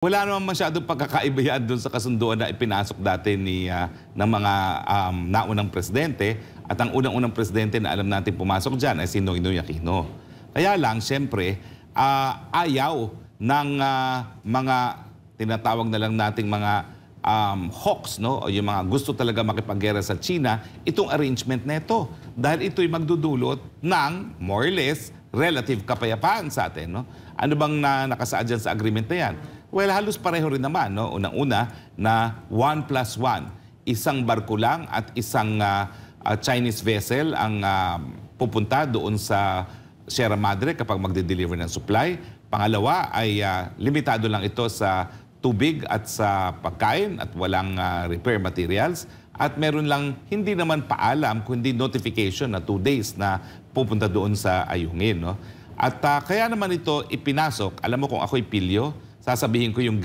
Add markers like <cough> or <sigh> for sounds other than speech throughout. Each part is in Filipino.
Wala naman masyadong pagkakaiba yan doon sa kasunduan na ipinasok dati ni, uh, ng mga um, naunang presidente. At ang unang-unang presidente na alam natin pumasok dyan ay si Noynoy Aquino. Kaya lang, syempre, uh, ayaw ng uh, mga tinatawag na lang nating mga um, hawks, no? o yung mga gusto talaga makipaggera sa China, itong arrangement na ito. Dahil ito'y magdudulot ng, more or less, relative kapayapaan sa atin. No? Ano bang na, nakasaad dyan sa agreement na yan? Well, halos pareho rin naman. No? Unang-una na 1 plus 1. Isang barko lang at isang uh, uh, Chinese vessel ang uh, pupunta doon sa Sierra Madre kapag magde-deliver ng supply. Pangalawa ay uh, limitado lang ito sa tubig at sa pagkain at walang uh, repair materials. At meron lang hindi naman paalam kundi notification na two days na pupunta doon sa ayungin. No? At uh, kaya naman ito ipinasok, alam mo kung ako'y pilyo, sasabihin ko yung,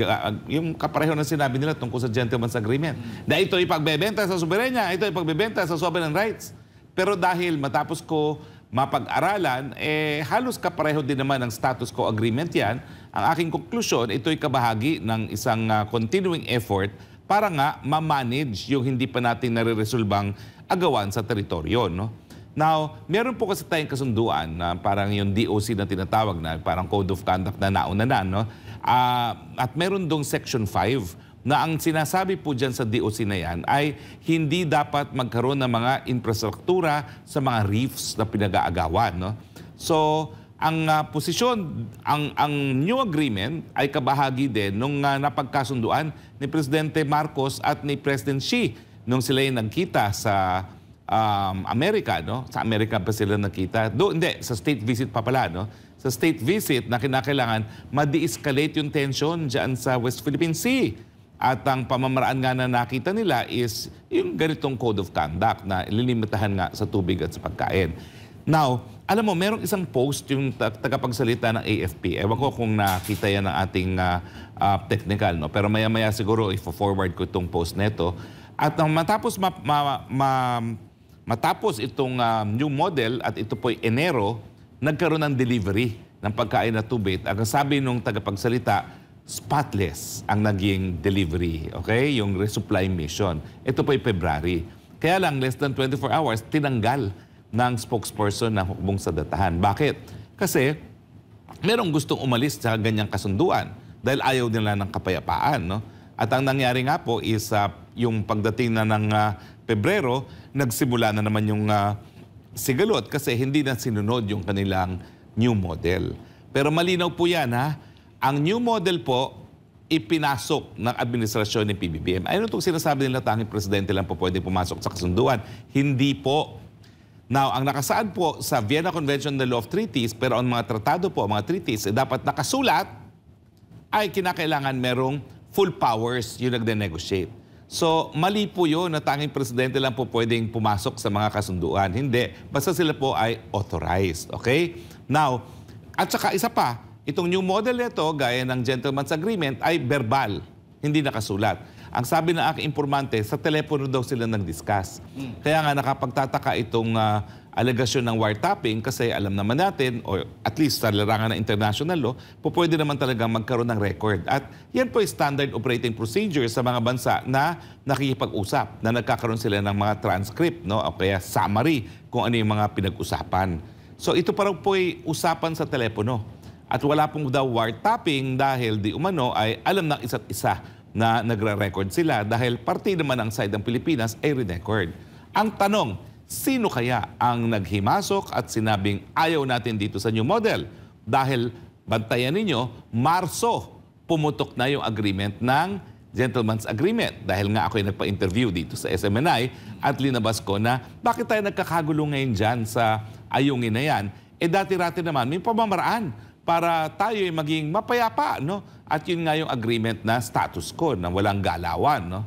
yung kapareho na sinabi nila tungkol sa gentleman's agreement. Na ito ipagbebenta sa soberenya, ito ipagbebenta sa sovereign rights. Pero dahil matapos ko mapag-aralan, eh, halos kapareho din naman ang status quo agreement yan. Ang aking konklusyon, ito'y kabahagi ng isang uh, continuing effort para nga ma-manage yung hindi pa natin nare-resolbang agawan sa teritoryo. No? Now, meron po kasi tayong kasunduan na parang yung DOC na tinatawag na parang Code of Conduct na nauna na. No? Uh, at meron dong Section 5 na ang sinasabi po dyan sa DOC na yan ay hindi dapat magkaroon ng mga infrastruktura sa mga reefs na pinag-aagawan. No? So, ang uh, posisyon, ang, ang new agreement ay kabahagi din nung uh, napagkasunduan ni Presidente Marcos at ni President Xi nung sila yung nagkita sa um, Amerika, no? Sa Amerika pa sila nakita. Do, hindi, sa state visit pa pala, no? Sa state visit na kinakailangan, ma-de-escalate yung tension dyan sa West Philippine Sea. At ang pamamaraan nga na nakita nila is yung ganitong code of conduct na lilimitahan nga sa tubig at sa pagkain. Now, alam mo, merong isang post yung tagapagsalita ng AFP. Ewan ko kung nakita yan ng ating uh, uh, technical, no? pero maya-maya siguro i-forward ko itong post neto. At um, matapos ma, ma, ma, Matapos itong uh, new model at ito po'y Enero, nagkaroon ng delivery ng pagkain na tubig. Ang sabi nung tagapagsalita, spotless ang naging delivery, okay? Yung resupply mission. Ito po'y February. Kaya lang, less than 24 hours, tinanggal ng spokesperson ng hukbong sa datahan. Bakit? Kasi merong gustong umalis sa ganyang kasunduan dahil ayaw nila ng kapayapaan, no? At ang nangyari nga po is uh, yung pagdating na ng uh, Pebrero, nagsimula na naman yung uh, sigalot kasi hindi na sinunod yung kanilang new model. Pero malinaw po yan ha, ang new model po ipinasok ng administrasyon ni PBBM. Ayun itong sinasabi nila tanging presidente lang po pwede pumasok sa kasunduan. Hindi po. Now, ang nakasaad po sa Vienna Convention on the Law of Treaties, pero ang mga tratado po, mga treaties, eh, dapat nakasulat ay kinakailangan merong full powers yung nagde-negotiate. So, mali po yun na tanging presidente lang po pwedeng pumasok sa mga kasunduan. Hindi. Basta sila po ay authorized. Okay? Now, at saka isa pa, itong new model nito, gaya ng gentleman's agreement, ay verbal, hindi nakasulat. Ang sabi ng aking informante, sa telepono daw sila nag-discuss. Hmm. Kaya nga nakapagtataka itong uh, alegasyon ng wiretapping kasi alam naman natin, o at least sa larangan ng international law, po pwede naman talaga magkaroon ng record. At yan po standard operating procedure sa mga bansa na nakikipag-usap, na nagkakaroon sila ng mga transcript, no? o kaya summary kung ano yung mga pinag-usapan. So ito parang po ay usapan sa telepono. At wala pong daw wiretapping dahil di umano ay alam ng isa't isa na nagre-record sila dahil parte naman ang side ng Pilipinas ay re-record. Ang tanong, sino kaya ang naghimasok at sinabing ayaw natin dito sa new model? Dahil bantayan ninyo, Marso pumutok na yung agreement ng gentleman's agreement. Dahil nga ako ay nagpa-interview dito sa SMNI at linabas ko na bakit tayo nagkakagulo ngayon dyan sa ayungin na yan? Eh dati-rati naman may pamamaraan para tayo ay maging mapayapa, no? At yun nga yung agreement na status quo na walang galawan. No?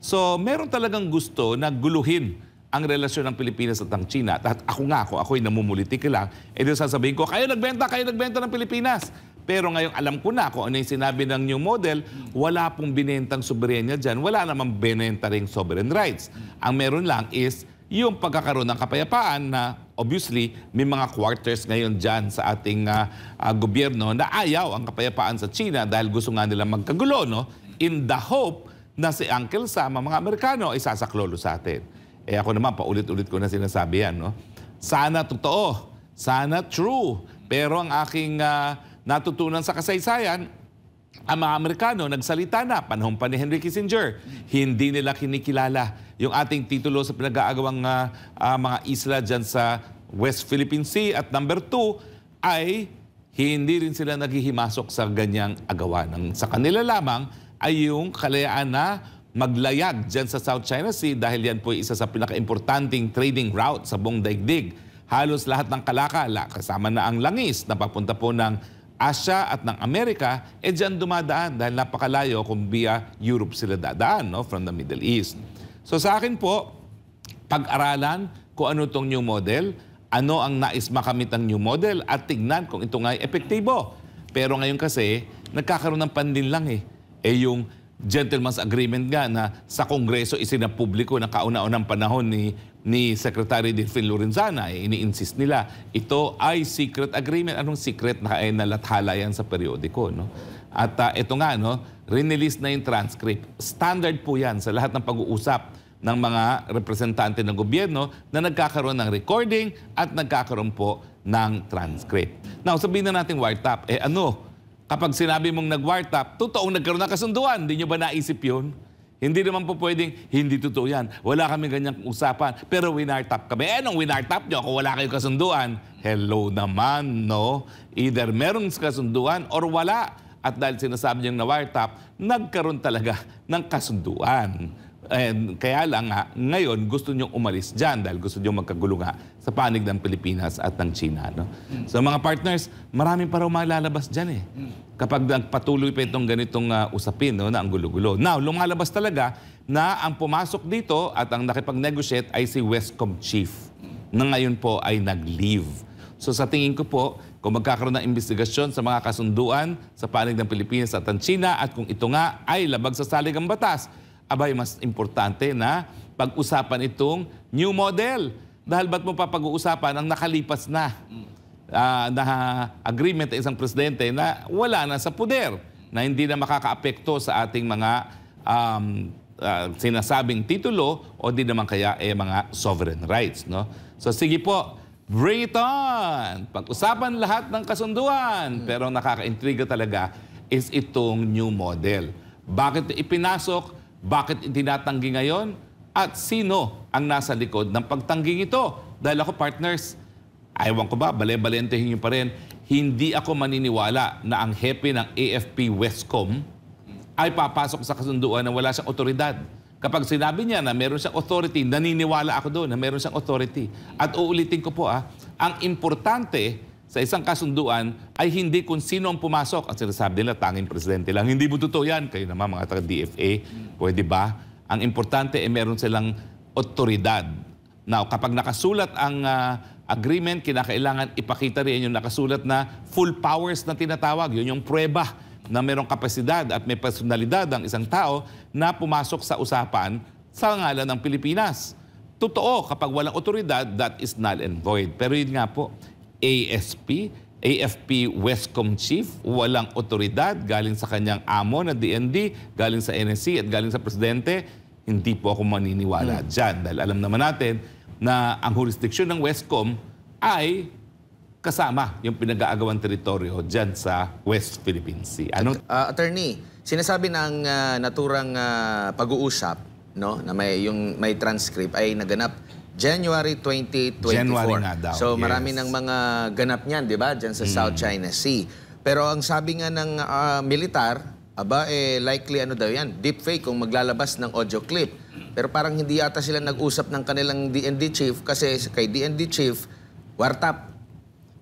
So meron talagang gusto na guluhin ang relasyon ng Pilipinas at ng China. At ako nga, ako, ako'y namumulitik lang. E eh, doon sasabihin ko, kayo nagbenta, kayo nagbenta ng Pilipinas. Pero ngayon, alam ko na kung ano yung sinabi ng new model, wala pong binentang soberenya dyan. Wala namang binenta ring sovereign rights. Ang meron lang is yung pagkakaroon ng kapayapaan na obviously may mga quarters ngayon dyan sa ating uh, uh, gobyerno na ayaw ang kapayapaan sa China dahil gusto nga nila magkagulo no? in the hope na si Uncle Sam, mga Amerikano, ay sasaklolo sa atin. Eh ako naman, paulit-ulit ko na sinasabi yan. No? Sana totoo, sana true. Pero ang aking uh, natutunan sa kasaysayan, ang mga Amerikano nagsalita na panahon pa ni Henry Kissinger. Hindi nila kinikilala yung ating titulo sa pinag-aagawang uh, uh, mga isla dyan sa West Philippine Sea. At number two ay hindi rin sila naghihimasok sa ganyang agawan. Ang sa kanila lamang ay yung kalayaan na maglayag dyan sa South China Sea dahil yan po isa sa pinaka-importanting trading route sa buong daigdig. Halos lahat ng kalakala, kasama na ang langis na papunta po ng Asya at ng Amerika, eh dyan dumadaan dahil napakalayo kung via Europe sila dadaan no, from the Middle East. So sa akin po, pag-aralan kung ano tong new model, ano ang nais makamit ng new model at tignan kung ito nga'y epektibo. Pero ngayon kasi, nagkakaroon ng pandin lang eh. Eh yung gentleman's agreement nga na sa Kongreso isinapubliko na kauna-unang panahon ni ni Secretary Delfin Lorenzana, eh, ini-insist nila, ito ay secret agreement. Anong secret na ay eh, nalathala yan sa periodiko, no? At uh, ah, ito nga, no, release na yung transcript. Standard po yan sa lahat ng pag-uusap ng mga representante ng gobyerno na nagkakaroon ng recording at nagkakaroon po ng transcript. Now, sabihin na natin wiretap, eh ano, kapag sinabi mong nag-wiretap, totoong nagkaroon ng kasunduan. Hindi nyo ba naisip yun? Hindi naman po pwedeng, hindi totoo yan. Wala kami ganyang usapan, pero winartap kami. Eh, nung winartap nyo, kung wala kayong kasunduan, hello naman, no? Either meron kasunduan or wala. At dahil sinasabi niyang na wiretap, nagkaroon talaga ng kasunduan. And kaya lang nga, ngayon gusto niyong umalis dyan dahil gusto niyong magkagulo nga sa panig ng Pilipinas at ng China. No? Mm. So mga partners, maraming para raw malalabas dyan eh. Hmm. Kapag nagpatuloy pa itong ganitong uh, usapin no, na ang gulo-gulo. Now, lumalabas talaga na ang pumasok dito at ang nakipag-negotiate ay si Westcom Chief na ngayon po ay nag-leave. So sa tingin ko po, kung magkakaroon ng investigasyon sa mga kasunduan sa panig ng Pilipinas at ng China at kung ito nga ay labag sa saligang batas, abay mas importante na pag-usapan itong new model. Dahil ba't mo pa pag uusapan ang nakalipas na uh, na agreement ng isang presidente na wala na sa poder, na hindi na makakaapekto sa ating mga um, uh, sinasabing titulo o di naman kaya eh, mga sovereign rights. No? So sige po, bring it on! Pag-usapan lahat ng kasunduan. Pero nakaka nakakaintriga talaga is itong new model. Bakit ipinasok bakit itinatanggi ngayon? At sino ang nasa likod ng pagtangging ito? Dahil ako, partners, aywan ko ba, bale-balentehin nyo pa rin, hindi ako maniniwala na ang hepe ng AFP Westcom ay papasok sa kasunduan na wala siyang otoridad. Kapag sinabi niya na meron siyang authority, naniniwala ako doon na meron siyang authority. At uulitin ko po ah, ang importante sa isang kasunduan ay hindi kung sino ang pumasok. Ang sinasabi nila, tanging presidente lang. Hindi mo totoo yan. Kayo naman, mga taga-DFA, pwede ba? Ang importante ay meron silang otoridad. Now, kapag nakasulat ang uh, agreement, kinakailangan ipakita rin yung nakasulat na full powers na tinatawag. Yun yung prueba na merong kapasidad at may personalidad ang isang tao na pumasok sa usapan sa ngalan ng Pilipinas. Totoo, kapag walang otoridad, that is null and void. Pero yun nga po, ASP, AFP Westcom Chief, walang otoridad galing sa kanyang amo na DND, galing sa NSC at galing sa Presidente, hindi po ako maniniwala hmm. dyan. Dahil alam naman natin na ang jurisdiction ng Westcom ay kasama yung pinag-aagawan teritoryo dyan sa West Philippine Sea. Ano? Uh, attorney, sinasabi ng uh, ah, naturang uh, pag-uusap no, na may, yung, may transcript ay naganap January 2024. January nga daw. So yes. marami ng mga ganap niyan, di ba, dyan sa mm. South China Sea. Pero ang sabi nga ng uh, militar, aba eh likely ano daw yan, deepfake kung maglalabas ng audio clip. Pero parang hindi yata sila nag-usap ng kanilang DND chief kasi kay DND chief, wartap.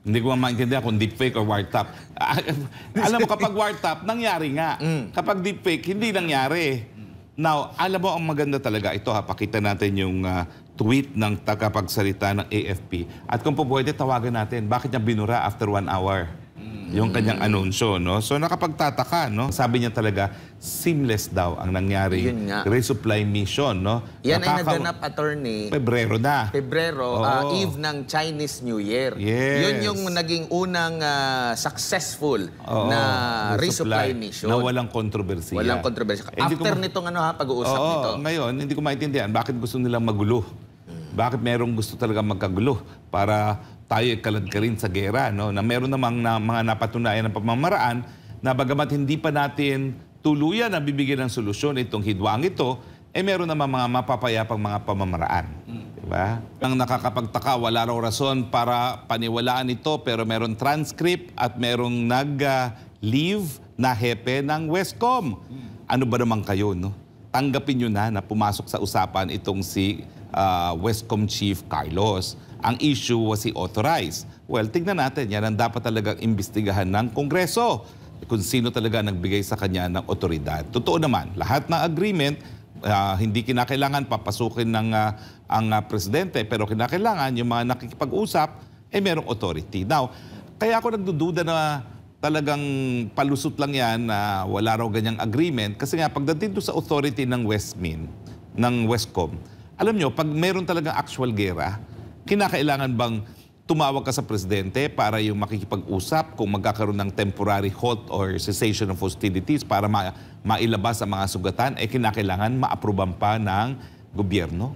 Hindi ko maintindihan kung deepfake or wartap. Ah, <laughs> alam mo, kapag wartap, nangyari nga. Mm. Kapag deepfake, hindi nangyari. Now, alam mo, ang maganda talaga, ito ha, pakita natin yung uh, tweet ng tagapagsalita ng AFP. At kung po pwede, tawagan natin, bakit niya binura after one hour? yung kanyang anunsyo, no? So nakapagtataka, no? Sabi niya talaga, seamless daw ang nangyari. Yun nga. Resupply mission, no? Yan Nakaka- ay naganap, attorney. Pebrero na. Pebrero, uh, eve ng Chinese New Year. Yes. Yun yung naging unang uh, successful oh. na resupply. resupply mission. Na walang kontrobersiya. Walang kontrobersiya. Eh, after ko... nitong ano ha, pag-uusap oh, nito. Ngayon, hindi ko maintindihan bakit gusto nilang magulo. Bakit merong gusto talaga magkagulo para tayo ikalad ka rin sa gera, no? Na meron namang na, mga napatunayan ng pamamaraan na bagamat hindi pa natin tuluyan na bibigyan ng solusyon itong hidwang ito, eh meron naman mga mapapayapang mga pamamaraan. Diba? Ang nakakapagtaka, wala raw rason para paniwalaan ito pero meron transcript at merong nag-leave na hepe ng Westcom. Ano ba naman kayo, no? Tanggapin nyo na na pumasok sa usapan itong si uh, ah, Westcom Chief Carlos. Ang issue was he authorized. Well, tingnan natin, yan ang dapat talagang imbestigahan ng Kongreso kung sino talaga nagbigay sa kanya ng otoridad. Totoo naman, lahat ng agreement, uh, hindi kinakailangan papasukin ng uh, ang uh, presidente, pero kinakailangan yung mga nakikipag-usap, ay eh, merong authority. Now, kaya ako nagdududa na talagang palusot lang yan na wala raw ganyang agreement kasi nga pagdating to sa authority ng Westmin, ng Westcom, alam nyo, pag meron talaga actual gera, kinakailangan bang tumawag ka sa presidente para yung makikipag-usap kung magkakaroon ng temporary halt or cessation of hostilities para ma mailabas ang mga sugatan, eh kinakailangan maapruban pa ng gobyerno?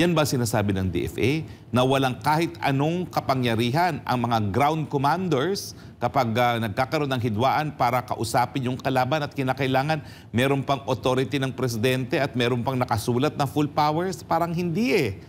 Yan ba sinasabi ng DFA na walang kahit anong kapangyarihan ang mga ground commanders kapag uh, nagkakaroon ng hidwaan para kausapin yung kalaban at kinakailangan meron pang authority ng presidente at meron pang nakasulat na full powers? Parang hindi eh.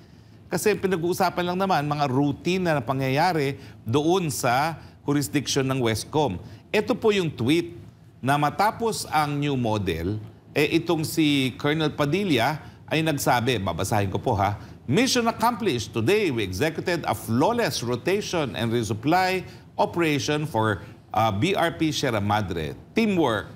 Kasi pinag-uusapan lang naman mga routine na pangyayari doon sa jurisdiction ng Westcom. Ito po yung tweet na matapos ang new model, eh itong si Colonel Padilla ay nagsabi, babasahin ko po ha, Mission accomplished. Today, we executed a flawless rotation and resupply operation for uh, BRP Sierra Madre, teamwork,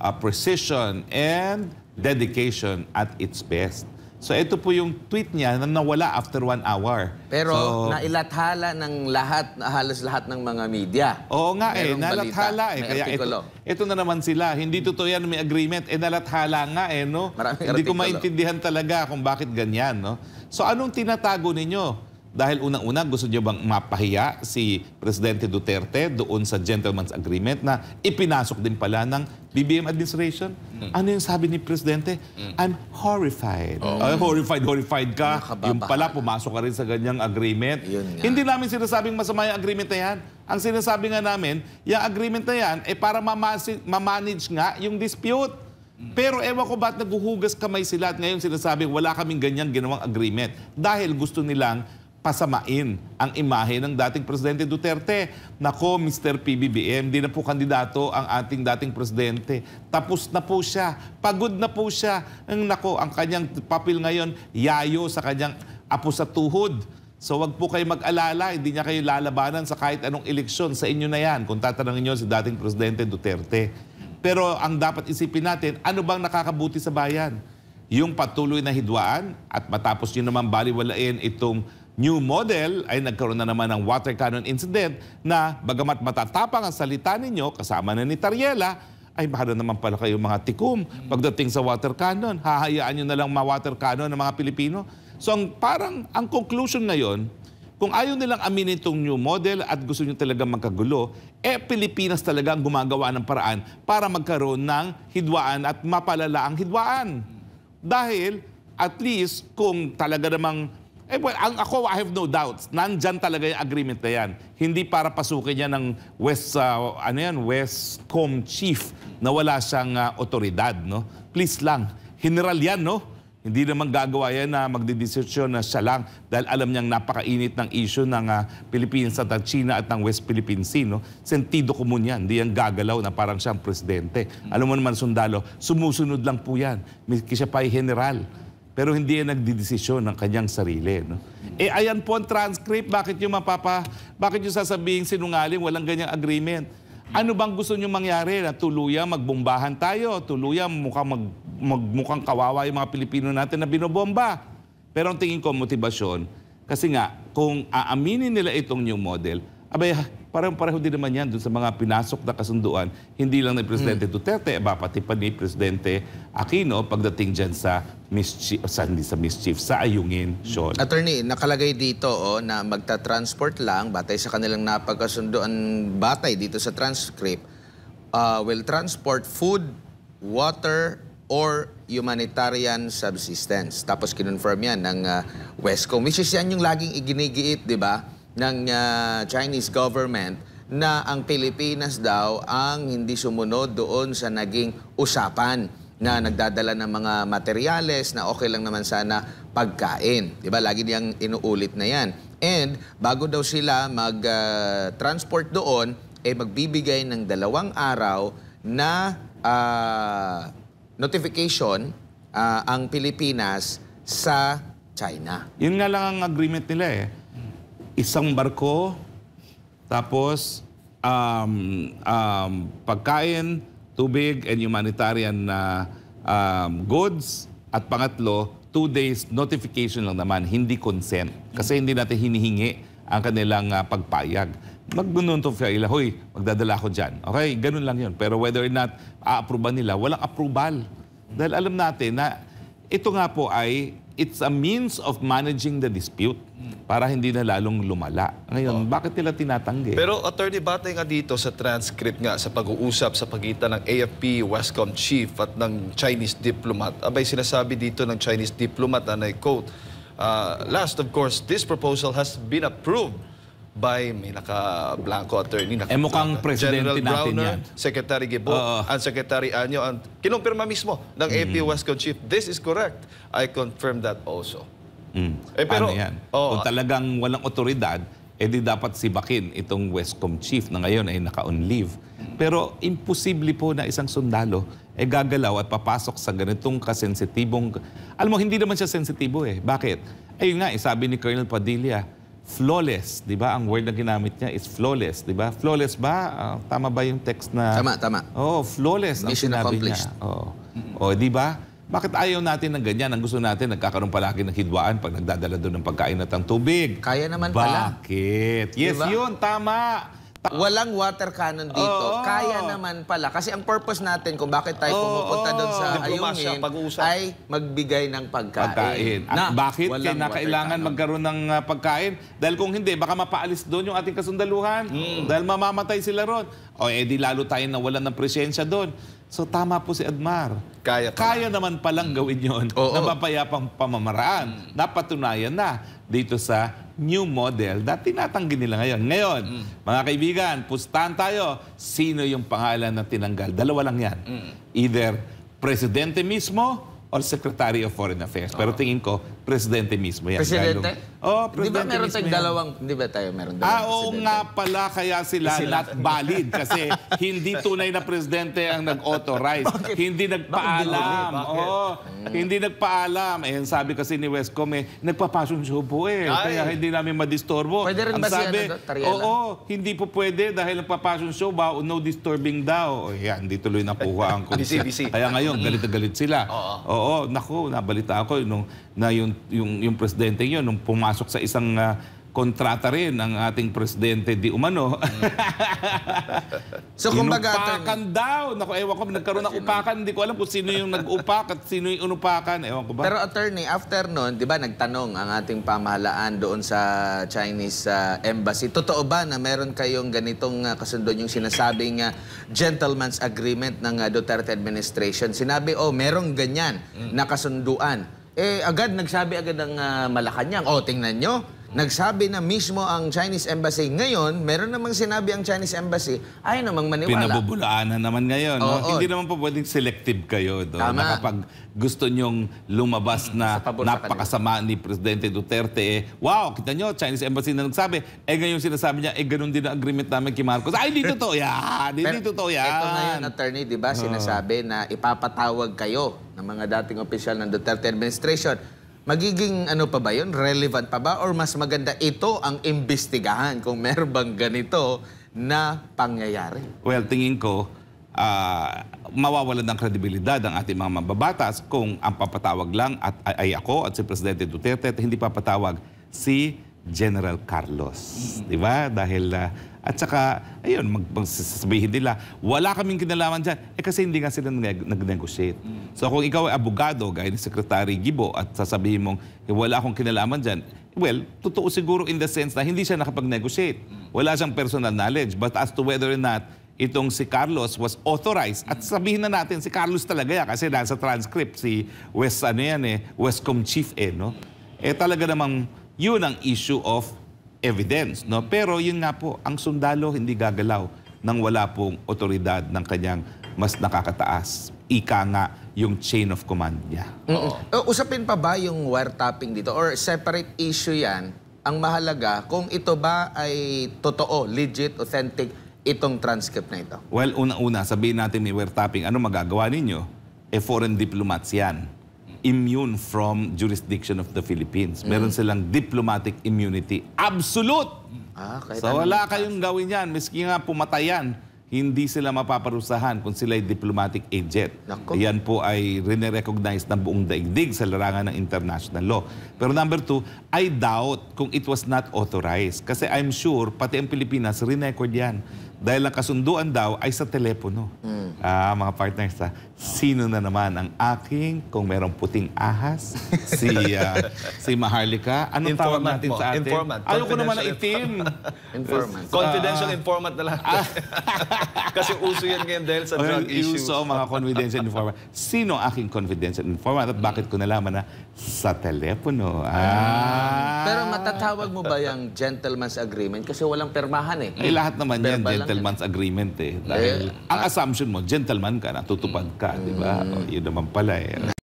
uh, precision, and dedication at its best. So ito po yung tweet niya na nawala after one hour. Pero so, nailathala ng lahat, halos lahat ng mga media. Oo nga eh, Merong eh, nalathala eh. Kaya ito, ito na naman sila, hindi totoo yan, may agreement. Eh nalathala nga eh, no? Maraming hindi artikulo. ko maintindihan talaga kung bakit ganyan, no? So anong tinatago ninyo? Dahil unang-una, gusto niya bang mapahiya si Presidente Duterte doon sa gentleman's agreement na ipinasok din pala ng BBM administration? Mm. Ano yung sabi ni Presidente? Mm. I'm horrified. Oh. Uh, horrified, horrified ka. Yung pala, pumasok ka rin sa ganyang agreement. Hindi namin sinasabing masama yung agreement na yan. Ang sinasabi nga namin, yung agreement na yan, ay eh, para mamasi- mamanage nga yung dispute. Hmm. Pero ewan ko ba't naguhugas kamay sila at ngayon sinasabing wala kaming ganyang ginawang agreement. Dahil gusto nilang pasamain ang imahe ng dating Presidente Duterte. Nako, Mr. PBBM, di na po kandidato ang ating dating Presidente. Tapos na po siya. Pagod na po siya. nako, ang kanyang papel ngayon, yayo sa kanyang apo sa tuhod. So wag po kayo mag-alala, hindi niya kayo lalabanan sa kahit anong eleksyon. Sa inyo na yan, kung tatanungin niyo si dating Presidente Duterte. Pero ang dapat isipin natin, ano bang nakakabuti sa bayan? Yung patuloy na hidwaan at matapos niyo naman baliwalain itong New model ay nagkaroon na naman ng water cannon incident na bagamat matatapang ang salita ninyo kasama na ni Tariela, ay mahala naman pala kayo mga tikum pagdating sa water cannon. Hahayaan nyo na lang ma-water cannon ng mga Pilipino. So ang, parang ang conclusion ngayon, kung ayaw nilang aminin itong new model at gusto nyo talaga magkagulo, eh Pilipinas talaga ang gumagawa ng paraan para magkaroon ng hidwaan at mapalala ang hidwaan. Dahil at least kung talaga namang eh, well, ang, ako, I have no doubts. Nandyan talaga yung agreement na yan. Hindi para pasukin niya ng West, uh, ano yan, Westcom chief na wala siyang uh, otoridad, no? Please lang, general yan, no? Hindi naman gagawa yan na magdidesisyon na siya lang dahil alam niyang napakainit ng issue ng uh, ah, Pilipinas at China at ng West Philippine Sea. No? Sentido ko komun yan. Hindi yan gagalaw na parang siyang presidente. Alam mo naman sundalo, sumusunod lang po yan. Kasi siya pa ay general pero hindi yan nagdidesisyon ng kanyang sarili. No? Eh, ayan po ang transcript. Bakit yung mapapa... Bakit yung sasabihin sinungaling walang ganyang agreement? Ano bang gusto nyo mangyari? Na tuluyang magbombahan tayo, tuluyang mukhang, mag, mag, mukhang kawawa yung mga Pilipino natin na binobomba. Pero ang tingin ko, motibasyon, kasi nga, kung aaminin nila itong new model, abay, Parang-pareho din naman yan dun sa mga pinasok na kasunduan, hindi lang ni Presidente mm. Duterte, ba, pati pa ni Presidente Aquino pagdating dyan sa mischief, sa, hindi sa mischief, sa ayungin, Sean. Attorney, nakalagay dito oh, na magta-transport lang batay sa kanilang napagkasunduan batay dito sa transcript uh, will transport food, water, or humanitarian subsistence. Tapos kinonfirm yan ng uh, Westcom, which is yan yung laging iginigiit, di ba? ng uh, Chinese government na ang Pilipinas daw ang hindi sumunod doon sa naging usapan na nagdadala ng mga materyales na okay lang naman sana pagkain. 'Di ba? Lagi niyang inuulit na 'yan. And bago daw sila mag-transport ah, uh, doon, eh magbibigay ng dalawang araw na uh, notification uh, ang Pilipinas sa China. Yun nga lang ang agreement nila eh isang barko, tapos um, um, pagkain, tubig, and humanitarian na uh, um, goods. At pangatlo, two days notification lang naman, hindi consent. Kasi hindi natin hinihingi ang kanilang uh, pagpayag. Magbunon to kaila, hoy, magdadala ko dyan. Okay, ganun lang yun. Pero whether or not aaproba nila, walang approval. Dahil alam natin na ito nga po ay it's a means of managing the dispute para hindi na lalong lumala. Ngayon, oh. bakit nila tinatanggi? Pero Attorney Batay nga dito sa transcript nga sa pag-uusap sa pagitan ng AFP, Westcom Chief at ng Chinese diplomat. Abay sinasabi dito ng Chinese diplomat, and I quote, uh, last of course, this proposal has been approved by may naka-blanco attorney. Naka eh mukhang presidente General Browner, natin yan. Secretary Gibo, uh, ang Secretary Anyo, ang kinumpirma mismo ng mm. Mm-hmm. AP Westcon Chief, this is correct. I confirm that also. Mm. Eh, pero, ano yan? Oh, Kung talagang walang otoridad, edi eh, dapat sibakin itong Westcom chief na ngayon ay naka-on leave. Pero imposible po na isang sundalo ay eh, gagalaw at papasok sa ganitong kasensitibong... Alam mo, hindi naman siya sensitibo eh. Bakit? Ayun nga, eh, sabi ni Colonel Padilla, flawless, di ba? Ang word na ginamit niya is flawless, di ba? Flawless ba? Uh, tama ba yung text na... Tama, tama. oh, flawless Mission ang sinabi niya. Oo, oh. oh, di ba? Bakit ayaw natin ng ganyan? Ang gusto natin, nagkakaroon palagi ng hidwaan pag nagdadala doon ng pagkain at ang tubig. Kaya naman Bakit? pala. Bakit? Yes, diba? yun, tama. Walang water cannon dito. Oo. Kaya naman pala. Kasi ang purpose natin kung bakit tayo pumupunta doon sa Diplomasya, Ayungin ay magbigay ng pagkain. pagkain. At Na, bakit kaya water kailangan magkaroon ng ah, pagkain? Dahil kung hindi, baka mapaalis doon yung ating kasundaluhan. Hmm. Dahil mamamatay sila ron. O edi eh, lalo tayo nawalan ng presensya doon. So tama po si Admar. Kaya, pa. Kaya naman palang gawin yon na mapayapang pamamaraan. Mm. Napatunayan na dito sa new model na tinatanggi nila ngayon. Ngayon, mm. mga kaibigan, pustahan tayo. Sino yung pangalan na tinanggal? Dalawa lang yan. Mm. Either presidente mismo or Secretary of Foreign Affairs. Pero tingin ko, Presidente mismo. Yan, Presidente? Oh, Presidente Di ba meron tayong dalawang, di ba tayo meron dalawang Ah, oo nga pala, kaya sila Is not valid kasi hindi tunay na presidente ang nag-authorize. <laughs> hindi nagpaalam. Oh, hindi nagpaalam. Eh, sabi kasi ni Westcom, eh, nagpapasyon show po eh. Ay. Kaya hindi namin madisturbo. Pwede rin ang ba sabi, siya, ano, Oo, oh, hindi po pwede dahil nagpapasyon show ba, no disturbing daw. Oh, yan, hindi tuloy nakuha ang <laughs> konsep. Kaya ngayon, galit na galit sila. Oo, Oo, oh. oh, naku, nabalita ako nung, na yung yung, yung presidente yun, nung pumasok sa isang uh, kontrata rin ng ating presidente di umano. <laughs> so kumbaga... Inupakan daw. Nako ewan ko, nagkaroon ng upakan. Hindi ko alam kung sino yung nag-upak at sino yung unupakan. Ewan ko ba? Pero attorney, after noon, di ba nagtanong ang ating pamahalaan doon sa Chinese uh, embassy. Totoo ba na meron kayong ganitong uh, ah, kasundoan yung sinasabing uh, gentleman's agreement ng uh, Duterte administration? Sinabi, oh, merong ganyan mm. na kasunduan eh agad nagsabi agad ng uh, Malacanang, oh tingnan nyo, Nagsabi na mismo ang Chinese Embassy ngayon, meron namang sinabi ang Chinese Embassy, ay namang maniwala. Pinabubulaanan naman ngayon. Oo, no? oo. Hindi naman po pwedeng selective kayo. Do? Tama. kapag gusto nyong lumabas na napakasama ni Presidente Duterte, eh, wow, kita nyo, Chinese Embassy na nagsabi. Eh ngayon sinasabi niya, eh ganun din ang agreement namin kay Marcos. Ay, hindi <laughs> to yan. Hindi Pero, to yan. Ito ngayon, attorney, di ba, ah. sinasabi na ipapatawag kayo ng mga dating opisyal ng Duterte administration magiging ano pa ba yun? Relevant pa ba? Or mas maganda ito ang imbestigahan kung meron bang ganito na pangyayari? Well, tingin ko, uh, mawawalan ng kredibilidad ang ating mga mababatas kung ang papatawag lang at ay ako at si Presidente Duterte at hindi papatawag si General Carlos. Mm-hmm. Di ba? Dahil uh, at saka, ayun, magsasabihin nila, wala kaming kinalaman dyan. Eh kasi hindi nga sila nag-negotiate. Mm. So kung ikaw ay abogado, gaya ni Secretary Gibo, at sasabihin mong, eh, wala akong kinalaman dyan, well, totoo siguro in the sense na hindi siya nakapag-negotiate. Mm. Wala siyang personal knowledge. But as to whether or not itong si Carlos was authorized. At sabihin na natin, si Carlos talaga yan, kasi nasa transcript, si West, ano yan eh, Westcom Chief eh, no? Eh talaga namang yun ang issue of evidence. No? Pero yun nga po, ang sundalo hindi gagalaw nang wala pong otoridad ng kanyang mas nakakataas. Ika nga yung chain of command niya. Mm -mm. Uh, usapin pa ba yung wiretapping dito or separate issue yan? Ang mahalaga kung ito ba ay totoo, legit, authentic itong transcript na ito? Well, una-una, sabihin natin may wiretapping, ano magagawa ninyo? A eh, foreign diplomats yan immune from jurisdiction of the Philippines. Meron mm. silang diplomatic immunity. Absolute! Ah, kahit So wala kayong gawin yan. Miski nga pumatayan, hindi sila mapaparusahan kung sila'y diplomatic agent. Nako. Yan po ay rinirecognize ng buong daigdig sa larangan ng international law. Pero number two, I doubt kung it was not authorized. Kasi I'm sure, pati ang Pilipinas, rinecord yan. Dahil ang kasunduan daw ay sa telepono. Mm. Ah, mga partners, ha? Ah, sino na naman ang aking, kung merong puting ahas, <laughs> si uh, si Maharlika, ano tawag natin mo. sa atin? Informant. Ayaw ko naman na itim. <laughs> Informant. Confidential ah. informant na lang. <laughs> Kasi uso yan ngayon dahil sa drug issue. Uso mga confidential informant. Sino ang aking confidential informant at bakit ko nalaman na sa telepono? Ah. Pero matatawag mo ba yung gentleman's agreement? Kasi walang permahan eh. Eh, lahat naman yan, gentleman gentleman's agreement eh. Dahil eh, ang assumption mo, gentleman ka, natutupad ka, di ba? Mm. O, oh, yun naman pala eh.